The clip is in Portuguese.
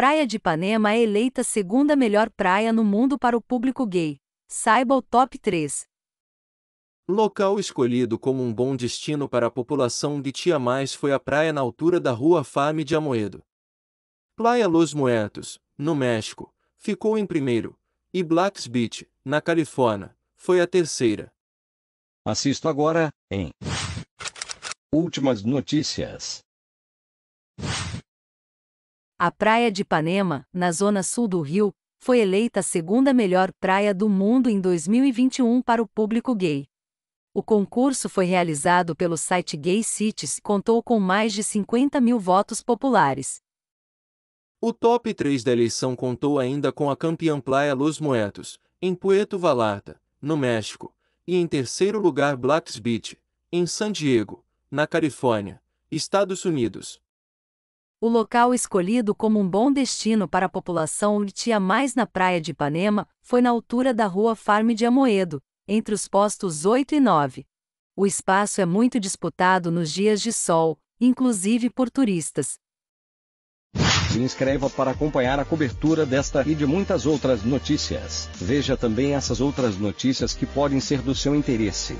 Praia de Ipanema é eleita segunda melhor praia no mundo para o público gay. Saiba o top 3. Local escolhido como um bom destino para a população de Tia Mais foi a praia na altura da Rua Fame de Amoedo. Playa Los Muertos, no México, ficou em primeiro, e Blacks Beach, na Califórnia, foi a terceira. Assisto agora, em Últimas notícias. A Praia de Ipanema, na zona sul do Rio, foi eleita a segunda melhor praia do mundo em 2021 para o público gay. O concurso foi realizado pelo site Gay Cities e contou com mais de 50 mil votos populares. O top 3 da eleição contou ainda com a campeã Playa Los Muertos, em Puerto Vallarta, no México, e em terceiro lugar Blacks Beach, em San Diego, na Califórnia, Estados Unidos. O local escolhido como um bom destino para a população urtia mais na praia de Ipanema foi na altura da rua Farm de Amoedo, entre os postos 8 e 9. O espaço é muito disputado nos dias de sol, inclusive por turistas. Se inscreva para acompanhar a cobertura desta e de muitas outras notícias. Veja também essas outras notícias que podem ser do seu interesse.